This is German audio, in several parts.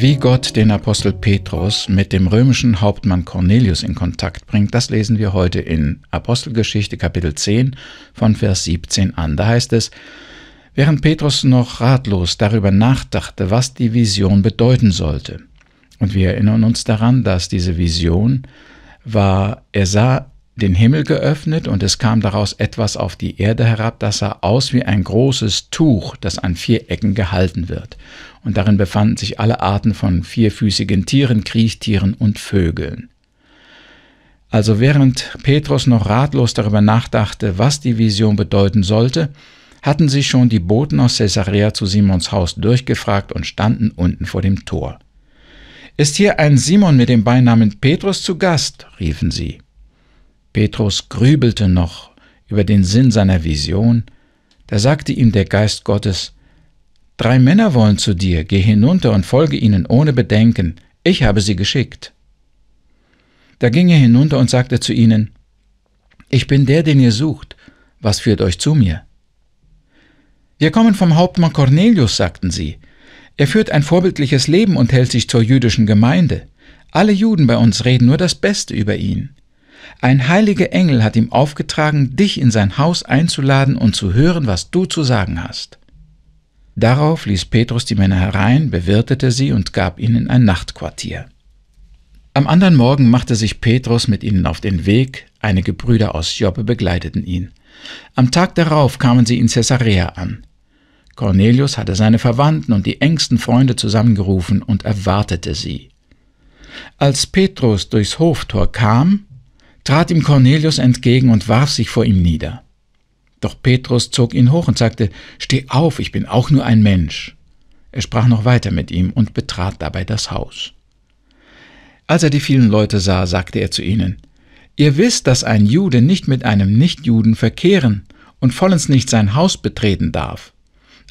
Wie Gott den Apostel Petrus mit dem römischen Hauptmann Cornelius in Kontakt bringt, das lesen wir heute in Apostelgeschichte Kapitel 10 von Vers 17 an. Da heißt es, während Petrus noch ratlos darüber nachdachte, was die Vision bedeuten sollte. Und wir erinnern uns daran, dass diese Vision war, er sah den Himmel geöffnet und es kam daraus etwas auf die Erde herab, das sah aus wie ein großes Tuch, das an vier Ecken gehalten wird. Und darin befanden sich alle Arten von vierfüßigen Tieren, Kriechtieren und Vögeln. Also während Petrus noch ratlos darüber nachdachte, was die Vision bedeuten sollte, hatten sie schon die Boten aus Caesarea zu Simons Haus durchgefragt und standen unten vor dem Tor. Ist hier ein Simon mit dem Beinamen Petrus zu Gast? riefen sie. Petrus grübelte noch über den Sinn seiner Vision, da sagte ihm der Geist Gottes, Drei Männer wollen zu dir, geh hinunter und folge ihnen ohne Bedenken, ich habe sie geschickt. Da ging er hinunter und sagte zu ihnen, Ich bin der, den ihr sucht, was führt euch zu mir? Wir kommen vom Hauptmann Cornelius, sagten sie. Er führt ein vorbildliches Leben und hält sich zur jüdischen Gemeinde. Alle Juden bei uns reden nur das Beste über ihn. Ein heiliger Engel hat ihm aufgetragen, dich in sein Haus einzuladen und zu hören, was du zu sagen hast. Darauf ließ Petrus die Männer herein, bewirtete sie und gab ihnen ein Nachtquartier. Am anderen Morgen machte sich Petrus mit ihnen auf den Weg, einige Brüder aus Joppe begleiteten ihn. Am Tag darauf kamen sie in Caesarea an. Cornelius hatte seine Verwandten und die engsten Freunde zusammengerufen und erwartete sie. Als Petrus durchs Hoftor kam, trat ihm Cornelius entgegen und warf sich vor ihm nieder. Doch Petrus zog ihn hoch und sagte, Steh auf, ich bin auch nur ein Mensch. Er sprach noch weiter mit ihm und betrat dabei das Haus. Als er die vielen Leute sah, sagte er zu ihnen, Ihr wisst, dass ein Jude nicht mit einem Nichtjuden verkehren und vollends nicht sein Haus betreten darf.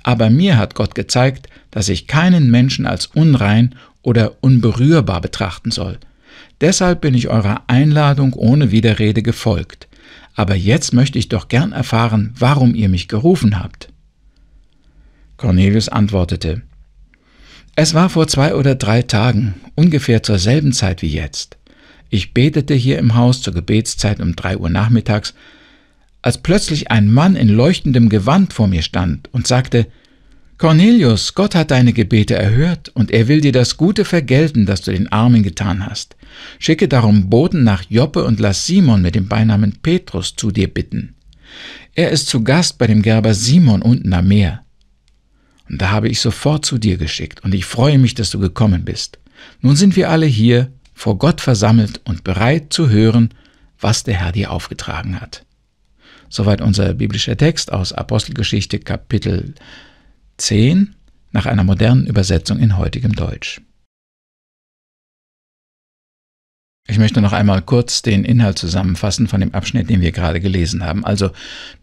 Aber mir hat Gott gezeigt, dass ich keinen Menschen als unrein oder unberührbar betrachten soll. Deshalb bin ich eurer Einladung ohne Widerrede gefolgt. Aber jetzt möchte ich doch gern erfahren, warum ihr mich gerufen habt. Cornelius antwortete Es war vor zwei oder drei Tagen, ungefähr zur selben Zeit wie jetzt. Ich betete hier im Haus zur Gebetszeit um drei Uhr nachmittags, als plötzlich ein Mann in leuchtendem Gewand vor mir stand und sagte Cornelius, Gott hat deine Gebete erhört, und er will dir das Gute vergelten, das du den Armen getan hast. Schicke darum Boten nach Joppe und lass Simon mit dem Beinamen Petrus zu dir bitten. Er ist zu Gast bei dem Gerber Simon unten am Meer. Und da habe ich sofort zu dir geschickt, und ich freue mich, dass du gekommen bist. Nun sind wir alle hier vor Gott versammelt und bereit zu hören, was der Herr dir aufgetragen hat. Soweit unser biblischer Text aus Apostelgeschichte Kapitel 10 nach einer modernen Übersetzung in heutigem Deutsch. Ich möchte noch einmal kurz den Inhalt zusammenfassen von dem Abschnitt, den wir gerade gelesen haben. Also,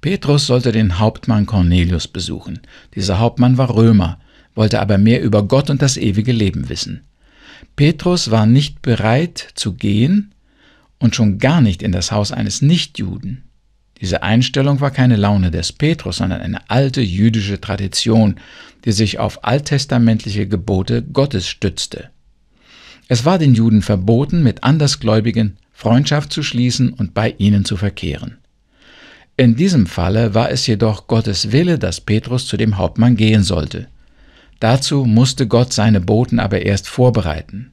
Petrus sollte den Hauptmann Cornelius besuchen. Dieser Hauptmann war Römer, wollte aber mehr über Gott und das ewige Leben wissen. Petrus war nicht bereit zu gehen und schon gar nicht in das Haus eines Nichtjuden. Diese Einstellung war keine Laune des Petrus, sondern eine alte jüdische Tradition, die sich auf alttestamentliche Gebote Gottes stützte. Es war den Juden verboten, mit Andersgläubigen Freundschaft zu schließen und bei ihnen zu verkehren. In diesem Falle war es jedoch Gottes Wille, dass Petrus zu dem Hauptmann gehen sollte. Dazu musste Gott seine Boten aber erst vorbereiten.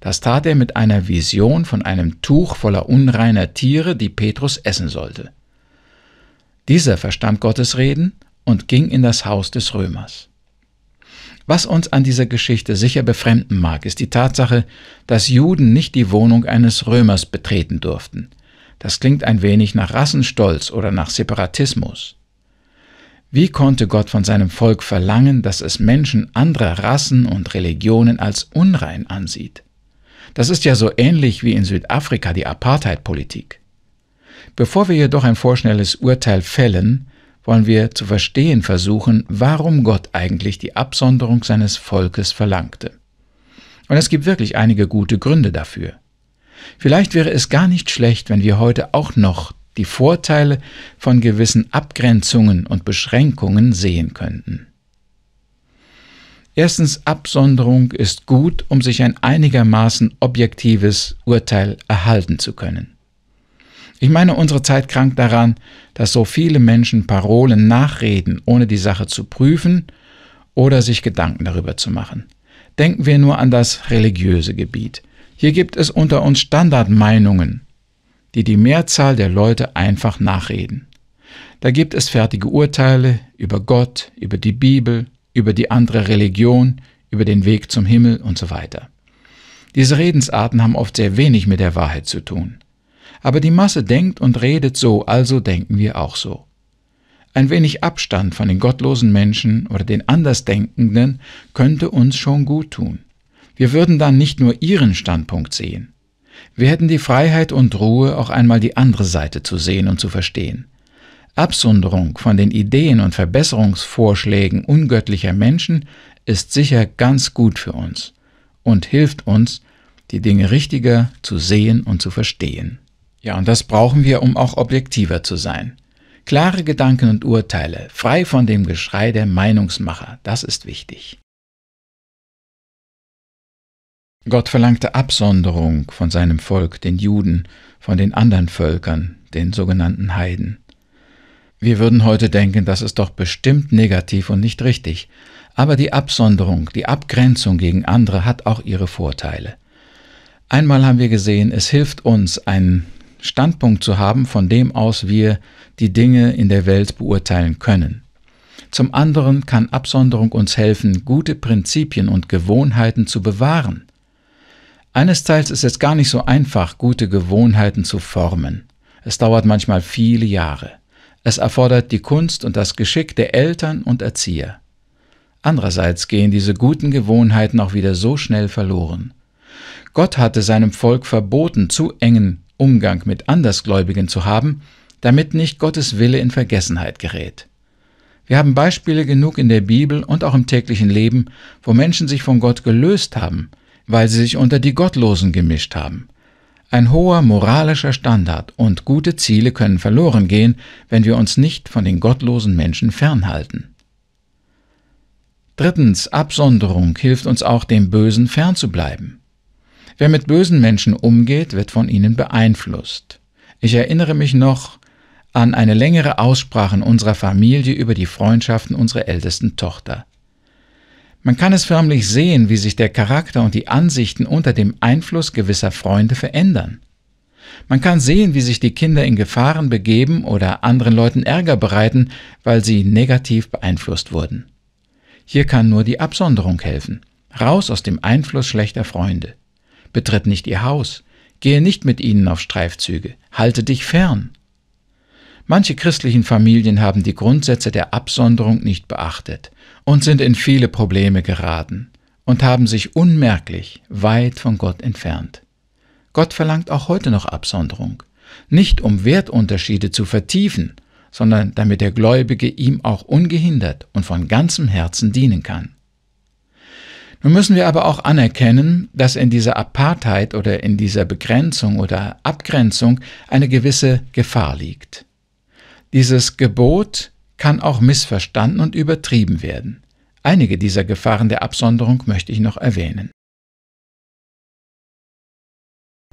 Das tat er mit einer Vision von einem Tuch voller unreiner Tiere, die Petrus essen sollte. Dieser verstand Gottes Reden und ging in das Haus des Römers. Was uns an dieser Geschichte sicher befremden mag, ist die Tatsache, dass Juden nicht die Wohnung eines Römers betreten durften. Das klingt ein wenig nach Rassenstolz oder nach Separatismus. Wie konnte Gott von seinem Volk verlangen, dass es Menschen anderer Rassen und Religionen als unrein ansieht? Das ist ja so ähnlich wie in Südafrika die Apartheid-Politik. Bevor wir jedoch ein vorschnelles Urteil fällen, wollen wir zu verstehen versuchen, warum Gott eigentlich die Absonderung seines Volkes verlangte. Und es gibt wirklich einige gute Gründe dafür. Vielleicht wäre es gar nicht schlecht, wenn wir heute auch noch die Vorteile von gewissen Abgrenzungen und Beschränkungen sehen könnten. Erstens, Absonderung ist gut, um sich ein einigermaßen objektives Urteil erhalten zu können. Ich meine, unsere Zeit krankt daran, dass so viele Menschen Parolen nachreden, ohne die Sache zu prüfen oder sich Gedanken darüber zu machen. Denken wir nur an das religiöse Gebiet. Hier gibt es unter uns Standardmeinungen, die die Mehrzahl der Leute einfach nachreden. Da gibt es fertige Urteile über Gott, über die Bibel, über die andere Religion, über den Weg zum Himmel und so weiter. Diese Redensarten haben oft sehr wenig mit der Wahrheit zu tun. Aber die Masse denkt und redet so, also denken wir auch so. Ein wenig Abstand von den gottlosen Menschen oder den Andersdenkenden könnte uns schon gut tun. Wir würden dann nicht nur ihren Standpunkt sehen. Wir hätten die Freiheit und Ruhe, auch einmal die andere Seite zu sehen und zu verstehen. Absonderung von den Ideen und Verbesserungsvorschlägen ungöttlicher Menschen ist sicher ganz gut für uns und hilft uns, die Dinge richtiger zu sehen und zu verstehen. Ja, und das brauchen wir, um auch objektiver zu sein. Klare Gedanken und Urteile, frei von dem Geschrei der Meinungsmacher, das ist wichtig. Gott verlangte Absonderung von seinem Volk, den Juden, von den anderen Völkern, den sogenannten Heiden. Wir würden heute denken, das ist doch bestimmt negativ und nicht richtig, aber die Absonderung, die Abgrenzung gegen andere hat auch ihre Vorteile. Einmal haben wir gesehen, es hilft uns, einen Standpunkt zu haben, von dem aus wir die Dinge in der Welt beurteilen können. Zum anderen kann Absonderung uns helfen, gute Prinzipien und Gewohnheiten zu bewahren. Eines Teils ist es gar nicht so einfach, gute Gewohnheiten zu formen. Es dauert manchmal viele Jahre. Es erfordert die Kunst und das Geschick der Eltern und Erzieher. Andererseits gehen diese guten Gewohnheiten auch wieder so schnell verloren. Gott hatte seinem Volk verboten, zu engen Umgang mit Andersgläubigen zu haben, damit nicht Gottes Wille in Vergessenheit gerät. Wir haben Beispiele genug in der Bibel und auch im täglichen Leben, wo Menschen sich von Gott gelöst haben, weil sie sich unter die Gottlosen gemischt haben. Ein hoher moralischer Standard und gute Ziele können verloren gehen, wenn wir uns nicht von den gottlosen Menschen fernhalten. Drittens, Absonderung hilft uns auch, dem Bösen fernzubleiben. Wer mit bösen Menschen umgeht, wird von ihnen beeinflusst. Ich erinnere mich noch an eine längere Aussprache in unserer Familie über die Freundschaften unserer ältesten Tochter. Man kann es förmlich sehen, wie sich der Charakter und die Ansichten unter dem Einfluss gewisser Freunde verändern. Man kann sehen, wie sich die Kinder in Gefahren begeben oder anderen Leuten Ärger bereiten, weil sie negativ beeinflusst wurden. Hier kann nur die Absonderung helfen, raus aus dem Einfluss schlechter Freunde betritt nicht ihr Haus, gehe nicht mit ihnen auf Streifzüge, halte dich fern. Manche christlichen Familien haben die Grundsätze der Absonderung nicht beachtet und sind in viele Probleme geraten und haben sich unmerklich weit von Gott entfernt. Gott verlangt auch heute noch Absonderung, nicht um Wertunterschiede zu vertiefen, sondern damit der Gläubige ihm auch ungehindert und von ganzem Herzen dienen kann. Nun müssen wir aber auch anerkennen, dass in dieser Apartheid oder in dieser Begrenzung oder Abgrenzung eine gewisse Gefahr liegt. Dieses Gebot kann auch missverstanden und übertrieben werden. Einige dieser Gefahren der Absonderung möchte ich noch erwähnen.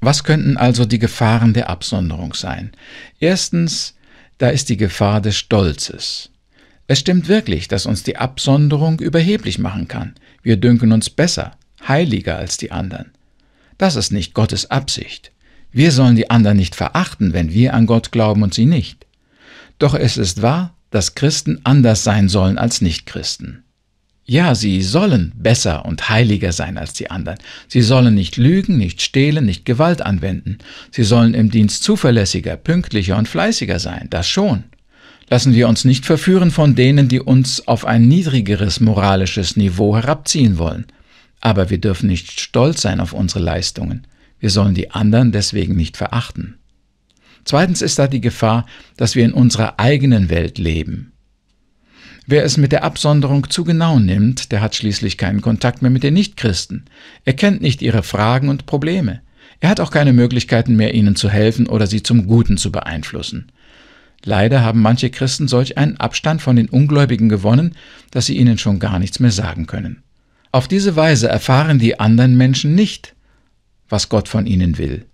Was könnten also die Gefahren der Absonderung sein? Erstens, da ist die Gefahr des Stolzes. Es stimmt wirklich, dass uns die Absonderung überheblich machen kann. Wir dünken uns besser, heiliger als die anderen. Das ist nicht Gottes Absicht. Wir sollen die anderen nicht verachten, wenn wir an Gott glauben und sie nicht. Doch es ist wahr, dass Christen anders sein sollen als Nichtchristen. Ja, sie sollen besser und heiliger sein als die anderen. Sie sollen nicht lügen, nicht stehlen, nicht Gewalt anwenden. Sie sollen im Dienst zuverlässiger, pünktlicher und fleißiger sein, das schon. Lassen wir uns nicht verführen von denen, die uns auf ein niedrigeres moralisches Niveau herabziehen wollen. Aber wir dürfen nicht stolz sein auf unsere Leistungen. Wir sollen die anderen deswegen nicht verachten. Zweitens ist da die Gefahr, dass wir in unserer eigenen Welt leben. Wer es mit der Absonderung zu genau nimmt, der hat schließlich keinen Kontakt mehr mit den Nichtchristen. Er kennt nicht ihre Fragen und Probleme. Er hat auch keine Möglichkeiten mehr, ihnen zu helfen oder sie zum Guten zu beeinflussen. Leider haben manche Christen solch einen Abstand von den Ungläubigen gewonnen, dass sie ihnen schon gar nichts mehr sagen können. Auf diese Weise erfahren die anderen Menschen nicht, was Gott von ihnen will.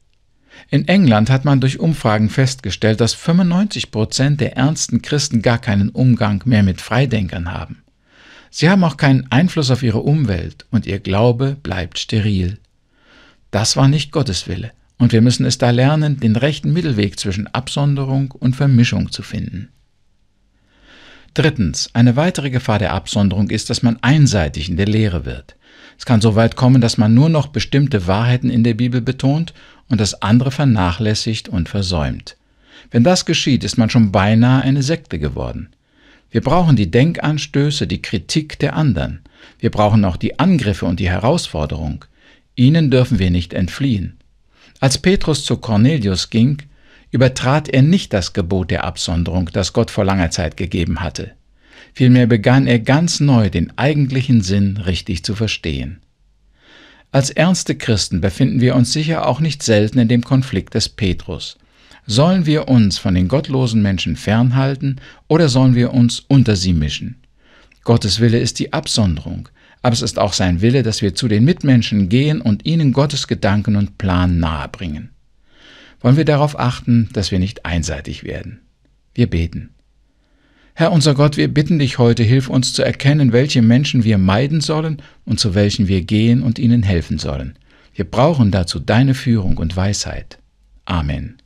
In England hat man durch Umfragen festgestellt, dass 95 Prozent der ernsten Christen gar keinen Umgang mehr mit Freidenkern haben. Sie haben auch keinen Einfluss auf ihre Umwelt und ihr Glaube bleibt steril. Das war nicht Gottes Wille. Und wir müssen es da lernen, den rechten Mittelweg zwischen Absonderung und Vermischung zu finden. Drittens, eine weitere Gefahr der Absonderung ist, dass man einseitig in der Lehre wird. Es kann so weit kommen, dass man nur noch bestimmte Wahrheiten in der Bibel betont und das andere vernachlässigt und versäumt. Wenn das geschieht, ist man schon beinahe eine Sekte geworden. Wir brauchen die Denkanstöße, die Kritik der anderen. Wir brauchen auch die Angriffe und die Herausforderung. Ihnen dürfen wir nicht entfliehen. Als Petrus zu Cornelius ging, übertrat er nicht das Gebot der Absonderung, das Gott vor langer Zeit gegeben hatte. Vielmehr begann er ganz neu den eigentlichen Sinn richtig zu verstehen. Als ernste Christen befinden wir uns sicher auch nicht selten in dem Konflikt des Petrus. Sollen wir uns von den gottlosen Menschen fernhalten oder sollen wir uns unter sie mischen? Gottes Wille ist die Absonderung, aber es ist auch sein Wille, dass wir zu den Mitmenschen gehen und ihnen Gottes Gedanken und Plan nahebringen. Wollen wir darauf achten, dass wir nicht einseitig werden. Wir beten. Herr unser Gott, wir bitten dich heute, hilf uns zu erkennen, welche Menschen wir meiden sollen und zu welchen wir gehen und ihnen helfen sollen. Wir brauchen dazu deine Führung und Weisheit. Amen.